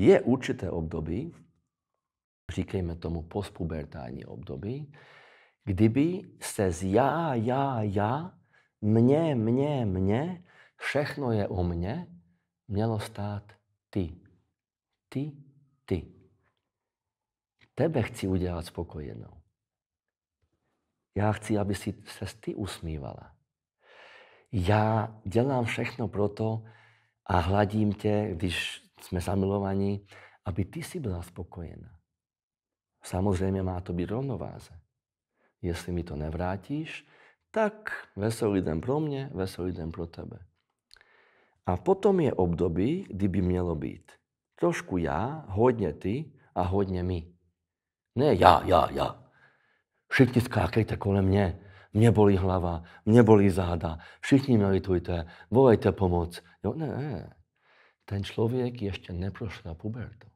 Je určité období, říkejme tomu postpubertální období, kdyby se z já, já, já, mě, mě, mě, všechno je o mně, mělo stát ty. Ty, ty. Tebe chci udělat spokojenou. Já chci, aby si se ty usmívala. Já dělám všechno proto a hladím tě, když jsme zamilovaní, aby ty si byla spokojená. Samozřejmě má to být rovnováze. Jestli mi to nevrátíš, tak veselý den pro mě, veselý den pro tebe. A potom je období, kdy by mělo být. Trošku já, hodně ty a hodně my. Ne já, já, já. Všichni skákejte kolem mě. Mě bolí hlava, mě bolí záda. Všichni meditujte, volejte pomoc. Jo, ne, ne. ten człowiek jeszcze nie przeszedł pubertu.